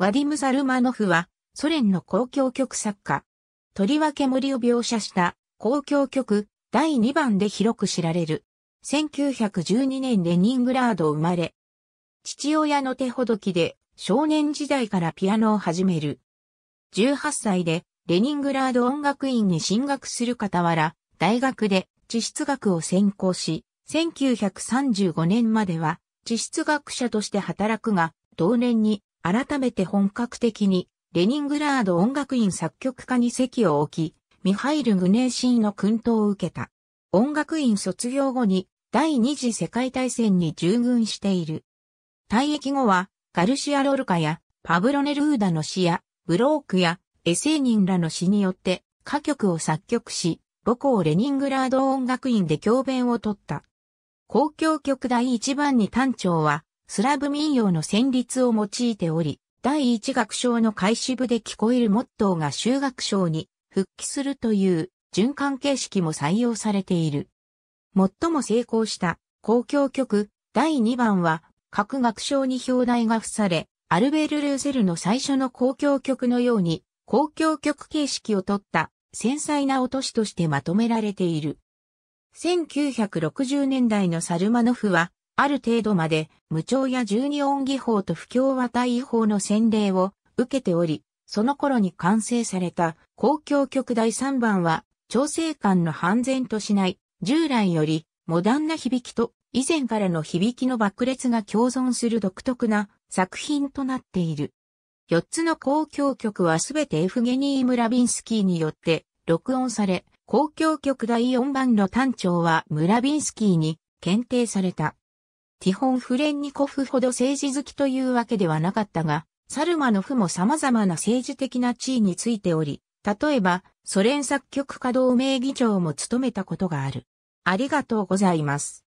ワディム・ザルマノフは、ソ連の公共曲作家。とりわけ森を描写した公共曲第2番で広く知られる。1912年レニングラード生まれ。父親の手ほどきで少年時代からピアノを始める。18歳でレニングラード音楽院に進学する傍ら、大学で地質学を専攻し、1935年までは地質学者として働くが、同年に改めて本格的にレニングラード音楽院作曲家に席を置き、ミハイル・グネーシーの薫陶を受けた。音楽院卒業後に第二次世界大戦に従軍している。退役後はガルシア・ロルカやパブロネルーダの詩やブロークやエセーニンらの詩によって歌曲を作曲し、母校レニングラード音楽院で教鞭を取った。交響曲第一番に単調はスラブ民謡の旋律を用いており、第一楽章の開始部で聞こえるモットーが修学章に復帰するという循環形式も採用されている。最も成功した公共曲第2番は各学章に表題が付され、アルベル・ルーゼルの最初の公共曲のように公共曲形式をとった繊細な落としとしてまとめられている。1960年代のサルマノフはある程度まで、無調や十二音技法と不協和対位法の洗礼を受けており、その頃に完成された公共曲第3番は、調整感の半然としない、従来よりモダンな響きと以前からの響きの爆裂が共存する独特な作品となっている。4つの公共曲はすべてエフゲニー・ムラビンスキーによって録音され、公共曲第4番の単調はムラビンスキーに検定された。ティホン・フレンニコフほど政治好きというわけではなかったが、サルマノフも様々な政治的な地位についており、例えば、ソ連作曲家同盟議長も務めたことがある。ありがとうございます。